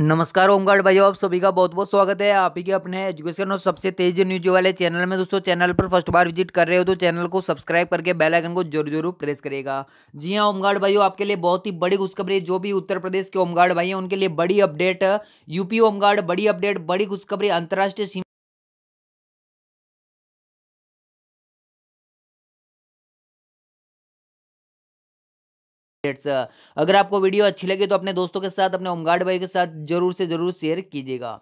नमस्कार ओमगार्ड भाइयों आप सभी का बहुत बहुत स्वागत है आप ही के अपने एजुकेशन और सबसे तेज न्यूज वाले चैनल में दोस्तों चैनल पर फर्स्ट बार विजिट कर रहे हो तो चैनल को सब्सक्राइब करके बेल आइकन को जरूर जरूर प्रेस करेगा जी हाँ ओमगार्ड भाइयों आपके लिए बहुत ही बड़ी खुशखबरी जो भी उत्तर प्रदेश के ओमगार्ड भाई हैं उनके लिए बड़ी अपडेट यूपी ओमगार्ड बड़ी अपडेट बड़ी खुशखबरी अंतर्राष्ट्रीय अपडेट्स uh, अगर आपको वीडियो अच्छी लगे तो अपने दोस्तों के साथ अपने होमगार्ड भाई के साथ जरूर से जरूर शेयर कीजिएगा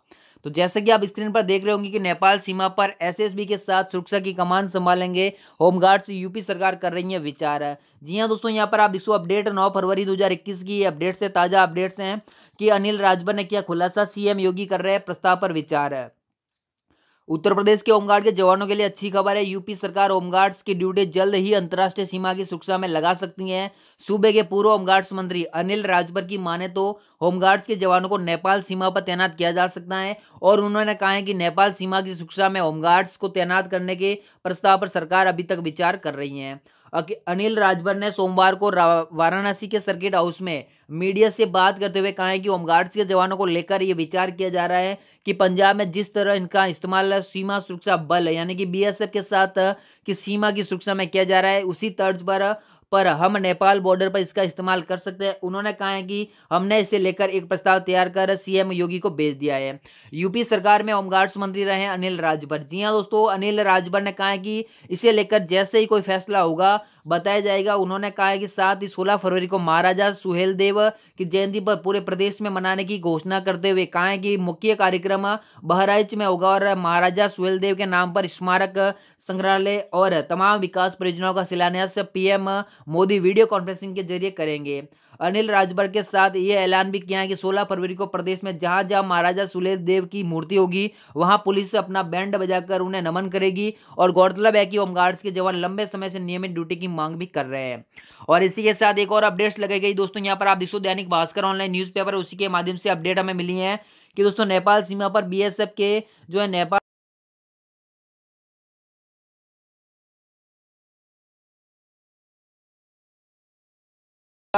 तो जैसे कि आप स्क्रीन पर देख रहे होंगे कि नेपाल सीमा पर एसएसबी के साथ सुरक्षा की कमान संभालेंगे होमगार्ड से यूपी सरकार कर रही है विचार जी हाँ दोस्तों यहाँ पर आप देखो अपडेट 9 फरवरी 2021 की अपडेट से ताज़ा अपडेट्स हैं कि अनिल राजभर ने किया खुलासा सीएम योगी कर रहे हैं प्रस्ताव पर विचार है उत्तर प्रदेश के होमगार्ड के जवानों के लिए अच्छी खबर है यूपी सरकार होमगार्ड्स की ड्यूटी जल्द ही अंतर्राष्ट्रीय सीमा की सुरक्षा में लगा सकती है सूबे के पूर्व होमगार्ड्स मंत्री अनिल राजभर की माने तो होमगार्ड्स के जवानों को नेपाल सीमा पर तैनात किया जा सकता है और उन्होंने कहा है कि नेपाल सीमा की सुरक्षा में होमगार्ड्स को तैनात करने के प्रस्ताव पर सरकार अभी तक विचार कर रही है अनिल राजभर ने सोमवार को वाराणसी के सर्किट हाउस में मीडिया से बात करते हुए कहा है कि होमगार्ड्स के जवानों को लेकर यह विचार किया जा रहा है कि पंजाब में जिस तरह इनका इस्तेमाल सीमा सुरक्षा बल यानी कि बीएसएफ के साथ कि सीमा की सुरक्षा में किया जा रहा है उसी तर्ज पर पर हम नेपाल बॉर्डर पर इसका इस्तेमाल कर सकते हैं उन्होंने कहा है कि हमने इसे लेकर एक प्रस्ताव तैयार कर सीएम योगी को भेज दिया है यूपी सरकार में होमगार्ड्स मंत्री रहे अनिल राजभर जी हाँ दोस्तों अनिल राजभर ने कहा है कि इसे लेकर जैसे ही कोई फैसला होगा बताया जाएगा उन्होंने कहा है कि साथ ही सोलह फरवरी को महाराजा सुहेल देव की जयंती पर पूरे प्रदेश में मनाने की घोषणा करते हुए कहा है कि मुख्य कार्यक्रम बहराइच में होगा और महाराजा सुहेल देव के नाम पर स्मारक संग्रहालय और तमाम विकास परियोजनाओं का शिलान्यास पीएम मोदी वीडियो कॉन्फ्रेंसिंग के जरिए करेंगे अनिल राजभर के साथ ये ऐलान भी किया है कि 16 फरवरी को प्रदेश में जहां जहां महाराजा सुलेश देव की मूर्ति होगी वहां पुलिस अपना बैंड बजाकर उन्हें नमन करेगी और गौरतलब है कि होमगार्ड्स के जवान लंबे समय से नियमित ड्यूटी की मांग भी कर रहे हैं और इसी के साथ एक और अपडेट्स लगाई गई दोस्तों यहाँ पर आप देखो दैनिक भास्कर ऑनलाइन न्यूज़ उसी के माध्यम से अपडेट हमें मिली है कि दोस्तों नेपाल सीमा पर बी के जो है नेपाल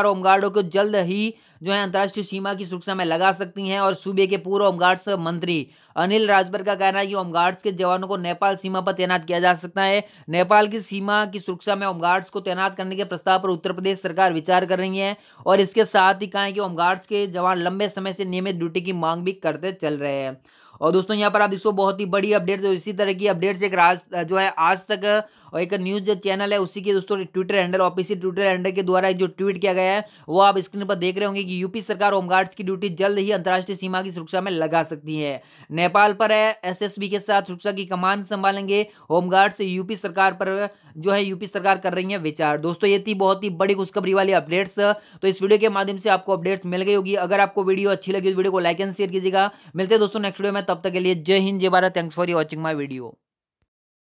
होमगार्डों को जल्द ही जो है अंतर्राष्ट्रीय सीमा की सुरक्षा में लगा सकती हैं और सूबे के पूर्व होमगार्ड्स मंत्री अनिल राजभर का कहना है कि होमगार्ड्स के जवानों को नेपाल सीमा पर तैनात किया जा सकता है नेपाल की सीमा की सुरक्षा में होमगार्ड्स को तैनात करने के प्रस्ताव पर उत्तर प्रदेश सरकार विचार कर रही है और इसके साथ ही कहा है कि होमगार्ड्स के जवान लंबे समय से नियमित ड्यूटी की मांग भी करते चल रहे हैं और दोस्तों यहाँ पर आप देखो बहुत ही बड़ी अपडेट तो इसी तरह की अपडेट्स एक राज जो है आज तक और एक न्यूज जो चैनल है उसी के दोस्तों Twitter handle official Twitter handle के द्वारा जो ट्वीट किया गया है वो आप स्क्रीन पर देख रहे होंगे कि यूपी सरकार होमगार्ड्स की ड्यूटी जल्द ही अंतर्राष्ट्रीय सीमा की सुरक्षा में लगा सकती है नेपाल पर है एस के साथ सुरक्षा की कमान संभालेंगे होमगार्ड्स यूपी सरकार पर जो है यूपी सरकार कर रही है विचार दोस्तों ये थी बहुत ही बड़ी खुशखबरी वाली अपडेट्स तो इस वीडियो के माध्यम से आपको अपडेट्स मिल गई होगी अगर आपको वीडियो अच्छी लगी उस वीडियो को लाइक एंड शेयर कीजिएगा मिलते हैं दोस्तों नेक्स्ट वीडियो में तब तक के लिए जय हिंद जय Bharat thanks for watching my video